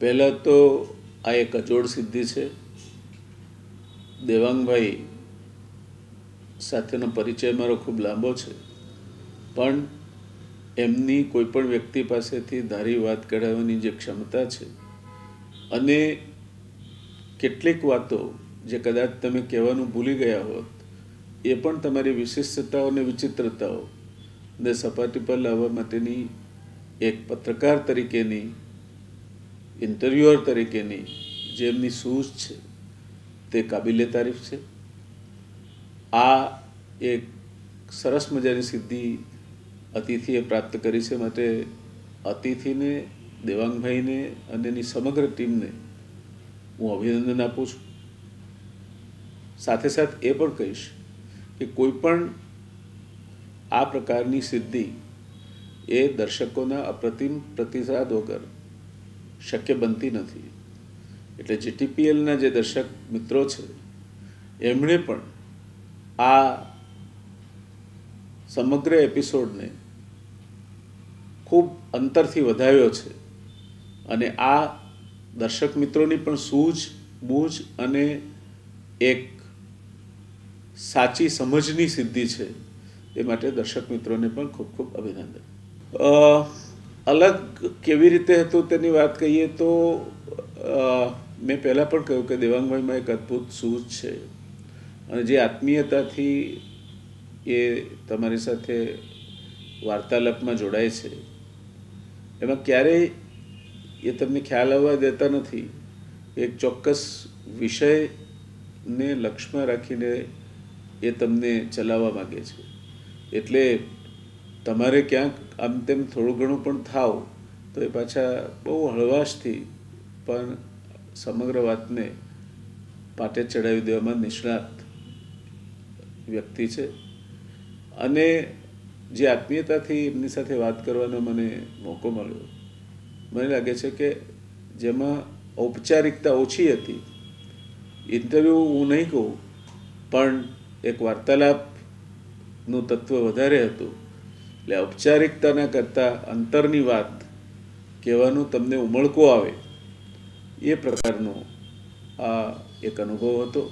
પહેલાં તો આ એક અજોડ સિદ્ધિ છે દેવાંગભાઈ સાથેનો પરિચય મારો ખૂબ લાંબો છે પણ એમની કોઈપણ વ્યક્તિ પાસેથી ધારી વાત કઢાવવાની જે ક્ષમતા છે અને કેટલીક વાતો જે કદાચ તમે કહેવાનું ભૂલી ગયા હોત એ પણ તમારી વિશિષ્ટતાઓ અને વિચિત્રતાઓ ને સપાટી પર લાવવા માટેની એક પત્રકાર તરીકેની ઇન્ટરવ્યુઅર તરીકેની જેમની સૂઝ છે તે કાબિલે તારીફ છે આ એક સરસ મજાની સિદ્ધિ અતિથિએ પ્રાપ્ત કરી છે માટે અતિથિને દેવાંગભાઈને અને એની સમગ્ર ટીમને હું અભિનંદન આપું છું સાથે સાથ એ પણ કહીશ કે કોઈપણ આ પ્રકારની સિદ્ધિ એ દર્શકોના અપ્રતિમ પ્રતિસાદ વગર શક્ય બનતી નથી એટલે જીટીપીએલના જે દર્શક મિત્રો છે એમણે પણ આ સમગ્ર એપિસોડને ખૂબ અંતરથી વધાવ્યો છે અને આ દર્શક મિત્રોની પણ સૂઝ બૂઝ અને એક સાચી સમજની સિદ્ધિ છે એ માટે દર્શક મિત્રોને પણ ખૂબ ખૂબ અભિનંદન અલગ કેવી રીતે હતું તેની વાત કહીએ તો મેં પહેલાં પણ કહ્યું કે દેવાંગભાઈમાં એક અદ્ભુત સૂઝ છે અને જે આત્મીયતાથી એ તમારી સાથે વાર્તાલાપમાં જોડાય છે એમાં ક્યારેય એ તમને ખ્યાલ આવવા દેતા નથી એક ચોક્કસ વિષયને લક્ષમાં રાખીને એ તમને ચલાવવા માગે છે એટલે તમારે ક્યાંક આમ તેમ થોડું ઘણું પણ થાવ તો એ પાછા બહુ હળવાશથી પણ સમગ્ર વાતને પાટે ચડાવી દેવામાં નિષ્ણાત વ્યક્તિ છે અને જે આત્મીયતાથી એમની સાથે વાત કરવાનો મને મોકો મળ્યો મને લાગે છે કે જેમાં ઔપચારિકતા ઓછી હતી ઇન્ટરવ્યૂ હું નહીં કહું પણ એક વાર્તાલાપનું તત્વ વધારે હતું એટલે ઔપચારિકતાના કરતાં અંતરની વાત કહેવાનું તમને ઉમળકો આવે એ પ્રકારનો આ એક અનુભવ હતો